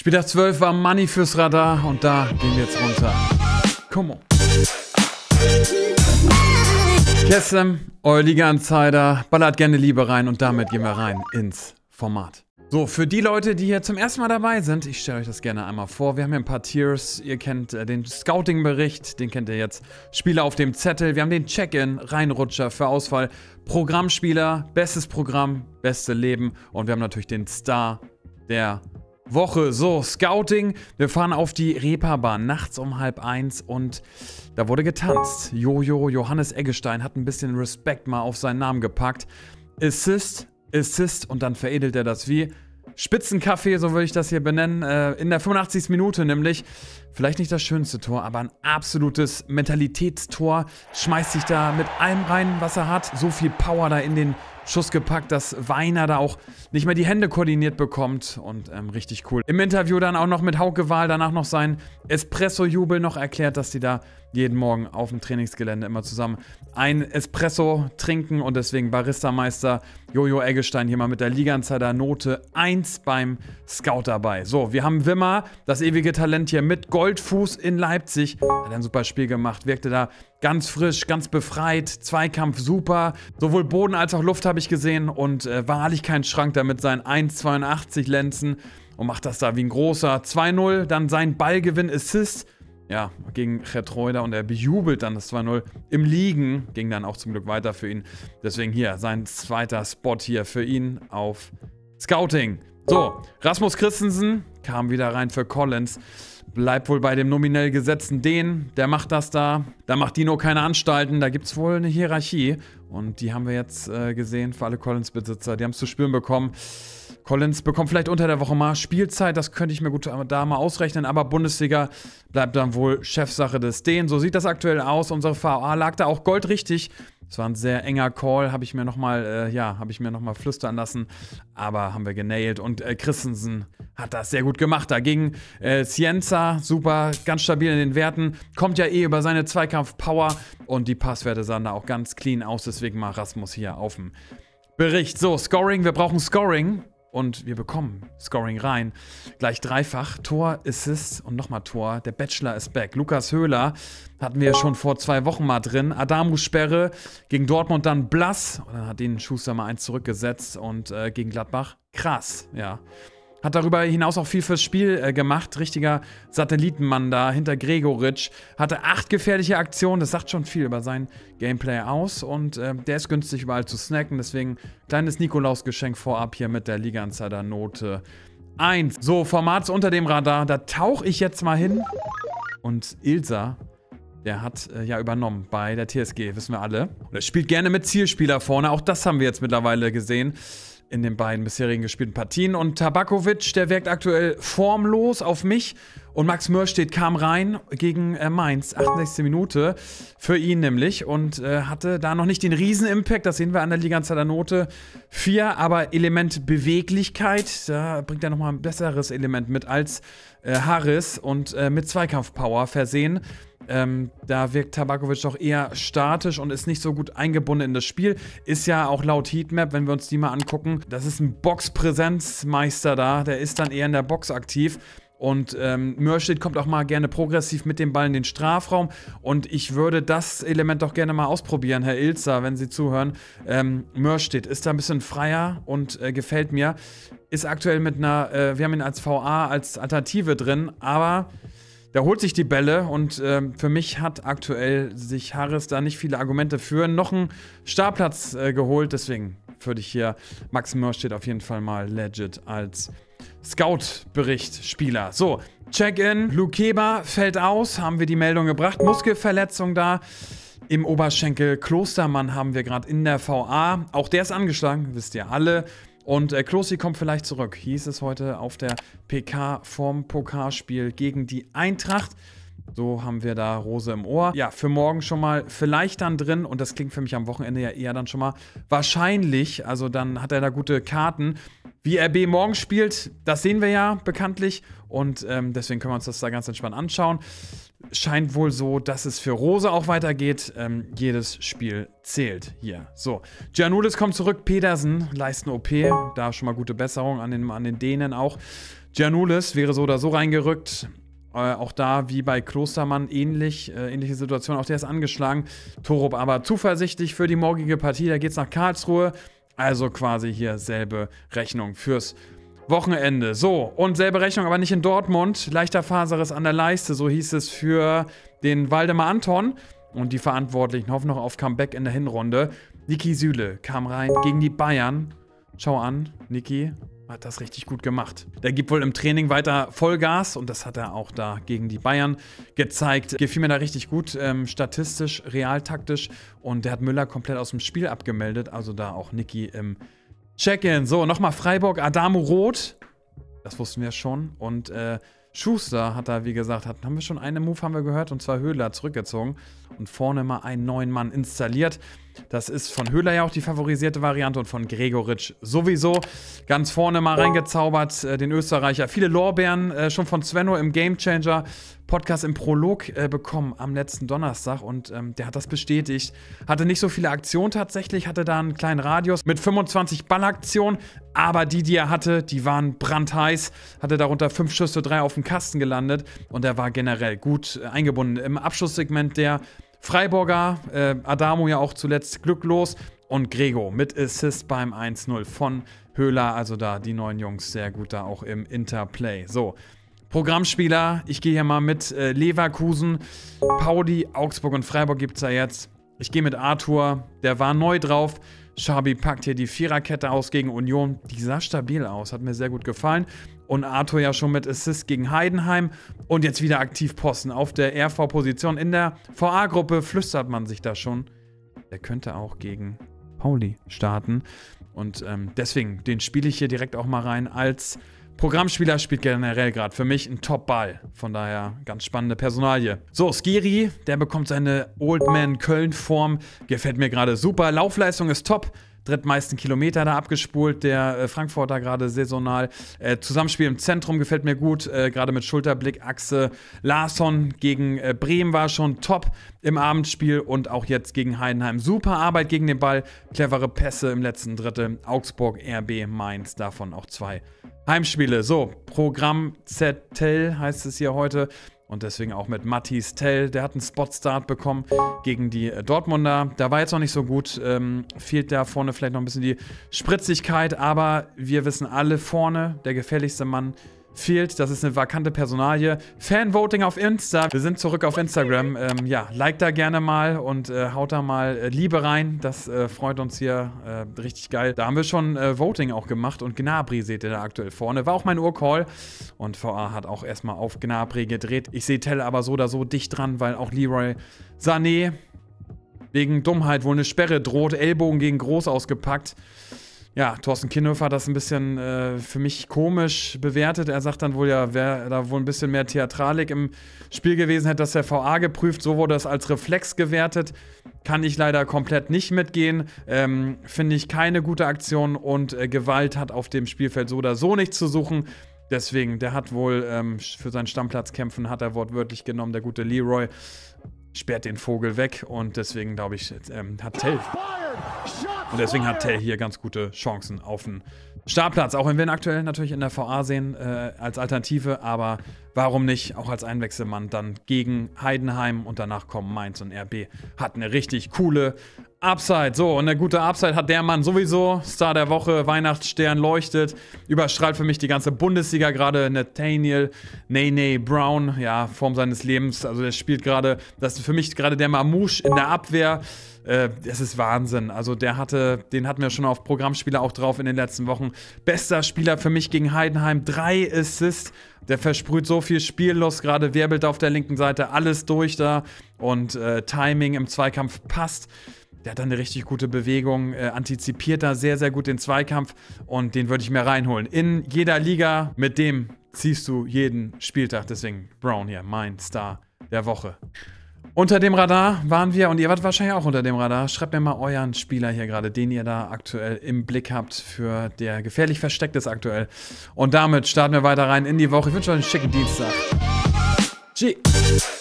Spieltag 12 war Money fürs Radar und da gehen wir jetzt runter. Come on. Kessem, euer Liga-Insider, ballert gerne Liebe rein und damit gehen wir rein ins Format. So, für die Leute, die hier zum ersten Mal dabei sind, ich stelle euch das gerne einmal vor. Wir haben hier ein paar Tiers. Ihr kennt äh, den Scouting-Bericht, den kennt ihr jetzt. Spieler auf dem Zettel. Wir haben den Check-In, Reinrutscher für Ausfall. Programmspieler, bestes Programm, beste Leben. Und wir haben natürlich den Star der Woche. So, Scouting. Wir fahren auf die Reeperbahn nachts um halb eins und da wurde getanzt. Jojo, Johannes Eggestein hat ein bisschen Respekt mal auf seinen Namen gepackt. Assist, Assist und dann veredelt er das wie Spitzenkaffee, so würde ich das hier benennen. Äh, in der 85. Minute nämlich Vielleicht nicht das schönste Tor, aber ein absolutes Mentalitätstor. Schmeißt sich da mit allem rein, was er hat. So viel Power da in den Schuss gepackt, dass Weiner da auch nicht mehr die Hände koordiniert bekommt. Und ähm, richtig cool. Im Interview dann auch noch mit Hauke Wahl, danach noch sein Espresso-Jubel noch erklärt, dass die da jeden Morgen auf dem Trainingsgelände immer zusammen ein Espresso trinken. Und deswegen Barista-Meister Jojo Eggestein hier mal mit der Liga-Insider Note 1 beim Scout dabei. So, wir haben Wimmer, das ewige Talent hier mit Gold. Goldfuß in Leipzig. Hat ein super Spiel gemacht, wirkte da ganz frisch, ganz befreit, Zweikampf super. Sowohl Boden als auch Luft habe ich gesehen und äh, wahrlich kein Schrank damit sein. 1,82 Lenzen und macht das da wie ein großer 2-0. Dann sein Ballgewinn, Assist. Ja, gegen Gertreuder und er bejubelt dann das 2-0 im Liegen. Ging dann auch zum Glück weiter für ihn. Deswegen hier sein zweiter Spot hier für ihn auf Scouting. So, Rasmus Christensen kam wieder rein für Collins. Bleibt wohl bei dem nominell gesetzten Den. Der macht das da. Da macht Dino keine Anstalten. Da gibt es wohl eine Hierarchie. Und die haben wir jetzt äh, gesehen für alle Collins-Besitzer. Die haben es zu spüren bekommen. Collins bekommt vielleicht unter der Woche mal Spielzeit. Das könnte ich mir gut da mal ausrechnen. Aber Bundesliga bleibt dann wohl Chefsache des Den. So sieht das aktuell aus. Unsere VA lag da auch goldrichtig. Es war ein sehr enger Call, habe ich mir nochmal, äh, ja, habe ich mir nochmal flüstern lassen. Aber haben wir genailed. Und äh, Christensen hat das sehr gut gemacht. Dagegen äh, Cienza, super, ganz stabil in den Werten. Kommt ja eh über seine Zweikampf-Power. Und die Passwerte sahen da auch ganz clean aus. Deswegen mal Rasmus hier auf dem Bericht. So, Scoring, wir brauchen Scoring und wir bekommen Scoring rein. Gleich dreifach. Tor, Assist und nochmal Tor. Der Bachelor ist back. Lukas Höhler hatten wir schon vor zwei Wochen mal drin. adamus Sperre gegen Dortmund dann blass. Und dann hat ihn Schuster mal eins zurückgesetzt und äh, gegen Gladbach krass, ja. Hat darüber hinaus auch viel fürs Spiel äh, gemacht. Richtiger Satellitenmann da hinter Gregoritsch. Hatte acht gefährliche Aktionen. Das sagt schon viel über sein Gameplay aus. Und äh, der ist günstig überall zu snacken. Deswegen kleines Nikolausgeschenk vorab hier mit der Liga Insider Note 1. So, Formats unter dem Radar. Da tauche ich jetzt mal hin. Und Ilsa der hat äh, ja übernommen bei der TSG, wissen wir alle. Und er spielt gerne mit Zielspieler vorne. Auch das haben wir jetzt mittlerweile gesehen in den beiden bisherigen gespielten Partien. Und Tabakovic, der wirkt aktuell formlos auf mich und Max Mörstedt kam rein gegen äh, Mainz, 68. Minute für ihn nämlich und äh, hatte da noch nicht den Riesen-Impact, das sehen wir an der Liga der Note 4, aber Element Beweglichkeit, da bringt er nochmal ein besseres Element mit als äh, Harris und äh, mit Zweikampfpower versehen. Ähm, da wirkt Tabakovic doch eher statisch und ist nicht so gut eingebunden in das Spiel. Ist ja auch laut Heatmap, wenn wir uns die mal angucken, das ist ein Boxpräsenzmeister da, der ist dann eher in der Box aktiv. Und ähm, Merschid kommt auch mal gerne progressiv mit dem Ball in den Strafraum. Und ich würde das Element doch gerne mal ausprobieren, Herr Ilzer, wenn Sie zuhören. Ähm, Merschid ist da ein bisschen freier und äh, gefällt mir. Ist aktuell mit einer, äh, wir haben ihn als VA, als Alternative drin, aber der holt sich die Bälle und ähm, für mich hat aktuell sich Harris da nicht viele Argumente für. Noch einen Startplatz äh, geholt, deswegen würde ich hier Max Merschid auf jeden Fall mal legit als Scout-Bericht-Spieler. So, Check-in. Lukeba fällt aus, haben wir die Meldung gebracht. Muskelverletzung da. Im Oberschenkel Klostermann haben wir gerade in der VA. Auch der ist angeschlagen, wisst ihr alle. Und äh, Klosi kommt vielleicht zurück. Hieß es heute auf der PK vorm Pokalspiel gegen die Eintracht. So haben wir da Rose im Ohr. Ja, für morgen schon mal vielleicht dann drin. Und das klingt für mich am Wochenende ja eher dann schon mal wahrscheinlich. Also dann hat er da gute Karten. Wie RB morgen spielt, das sehen wir ja bekanntlich. Und ähm, deswegen können wir uns das da ganz entspannt anschauen. Scheint wohl so, dass es für Rose auch weitergeht. Ähm, jedes Spiel zählt hier. So, Giannulis kommt zurück. Pedersen leisten OP. Da schon mal gute Besserung an den, an den Dänen auch. Giannulis wäre so oder so reingerückt. Äh, auch da wie bei Klostermann ähnlich, äh, ähnliche Situation. Auch der ist angeschlagen. Torup aber zuversichtlich für die morgige Partie. Da geht's nach Karlsruhe. Also quasi hier selbe Rechnung fürs Wochenende. So, und selbe Rechnung, aber nicht in Dortmund. Leichter Faseres an der Leiste, so hieß es für den Waldemar Anton. Und die Verantwortlichen hoffen noch auf Comeback in der Hinrunde. Niki Süle kam rein gegen die Bayern. Schau an, Niki hat das richtig gut gemacht. Der gibt wohl im Training weiter Vollgas und das hat er auch da gegen die Bayern gezeigt. Gefiel mir da richtig gut, ähm, statistisch, realtaktisch und der hat Müller komplett aus dem Spiel abgemeldet, also da auch Niki im Check-in. So, nochmal Freiburg, Adamo Roth, das wussten wir schon und äh, Schuster hat da, wie gesagt, hat, haben wir schon einen Move haben wir gehört und zwar Höhler zurückgezogen und vorne mal einen neuen Mann installiert. Das ist von Höhler ja auch die favorisierte Variante und von Gregoritsch sowieso. Ganz vorne mal reingezaubert, äh, den Österreicher. Viele Lorbeeren äh, schon von Svenno im Gamechanger Podcast im Prolog äh, bekommen am letzten Donnerstag und ähm, der hat das bestätigt. Hatte nicht so viele Aktionen tatsächlich, hatte da einen kleinen Radius mit 25 Ballaktionen, aber die, die er hatte, die waren brandheiß. Hatte darunter fünf Schüsse, drei auf dem Kasten gelandet und er war generell gut äh, eingebunden. Im Abschlusssegment der Freiburger, äh, Adamo ja auch zuletzt glücklos und Grego mit Assist beim 1-0 von Höhler. Also da die neuen Jungs sehr gut da auch im Interplay. So, Programmspieler, ich gehe hier mal mit äh, Leverkusen, Pauli, Augsburg und Freiburg gibt es ja jetzt. Ich gehe mit Arthur, der war neu drauf. Schabi packt hier die Viererkette aus gegen Union. Die sah stabil aus, hat mir sehr gut gefallen und Arthur ja schon mit Assist gegen Heidenheim und jetzt wieder aktiv Posten auf der RV-Position. In der VA-Gruppe flüstert man sich da schon. Der könnte auch gegen Pauli starten. Und ähm, deswegen, den spiele ich hier direkt auch mal rein. Als Programmspieler spielt generell gerade für mich ein Top-Ball. Von daher ganz spannende Personalie. So, Skiri, der bekommt seine Old Man Köln-Form. Gefällt mir gerade super. Laufleistung ist top drittmeisten Kilometer da abgespult, der äh, Frankfurter gerade saisonal. Äh, Zusammenspiel im Zentrum gefällt mir gut, äh, gerade mit Schulterblick, Achse. Larsson gegen äh, Bremen war schon top im Abendspiel und auch jetzt gegen Heidenheim. Super Arbeit gegen den Ball, clevere Pässe im letzten Drittel. Augsburg, RB, Mainz, davon auch zwei Heimspiele. So, Programm ZTL heißt es hier heute. Und deswegen auch mit Matthias Tell, der hat einen Spotstart bekommen gegen die äh, Dortmunder. Da war jetzt noch nicht so gut, ähm, fehlt da vorne vielleicht noch ein bisschen die Spritzigkeit, aber wir wissen alle vorne, der gefährlichste Mann ist fehlt. Das ist eine vakante Personalie. Fanvoting auf Insta. Wir sind zurück auf Instagram. Ähm, ja, like da gerne mal und äh, haut da mal äh, Liebe rein. Das äh, freut uns hier äh, richtig geil. Da haben wir schon äh, Voting auch gemacht und Gnabri seht ihr da aktuell vorne. War auch mein Urcall und VA hat auch erstmal auf Gnabri gedreht. Ich sehe Tell aber so oder so dicht dran, weil auch Leroy Sané wegen Dummheit wohl eine Sperre droht. Ellbogen gegen Groß ausgepackt ja, Thorsten Kinnhofer hat das ein bisschen äh, für mich komisch bewertet. Er sagt dann wohl ja, wäre da wohl ein bisschen mehr Theatralik im Spiel gewesen, hätte das der VA geprüft. So wurde es als Reflex gewertet. Kann ich leider komplett nicht mitgehen. Ähm, Finde ich keine gute Aktion und äh, Gewalt hat auf dem Spielfeld so oder so nichts zu suchen. Deswegen, der hat wohl ähm, für seinen Stammplatz kämpfen, hat er wortwörtlich genommen, der gute Leroy. Sperrt den Vogel weg und deswegen, glaube ich, ähm, hat Tell. Und deswegen hat Tell hier ganz gute Chancen auf den Startplatz. Auch wenn wir ihn aktuell natürlich in der VA sehen äh, als Alternative, aber warum nicht auch als Einwechselmann dann gegen Heidenheim und danach kommen Mainz und RB. Hat eine richtig coole Upside. So, und eine gute Upside hat der Mann sowieso. Star der Woche, Weihnachtsstern leuchtet. Überstrahlt für mich die ganze Bundesliga gerade. Nathaniel Nene Brown, ja, Form seines Lebens. Also der spielt gerade, das ist für mich gerade der Mamouche in der Abwehr. Äh, das ist Wahnsinn. Also der hatte, den hatten wir schon auf Programmspieler auch drauf in den letzten Wochen. Bester Spieler für mich gegen Heidenheim, drei Assists. Der versprüht so viel Spiellos, gerade wirbelt auf der linken Seite, alles durch da. Und äh, Timing im Zweikampf passt. Der hat dann eine richtig gute Bewegung, äh, antizipiert da sehr, sehr gut den Zweikampf und den würde ich mir reinholen. In jeder Liga, mit dem ziehst du jeden Spieltag. Deswegen Brown hier, mein Star der Woche. Unter dem Radar waren wir und ihr wart wahrscheinlich auch unter dem Radar. Schreibt mir mal euren Spieler hier gerade, den ihr da aktuell im Blick habt, für der gefährlich versteckt ist aktuell. Und damit starten wir weiter rein in die Woche. Ich wünsche euch einen schicken Dienstag. Tschüss.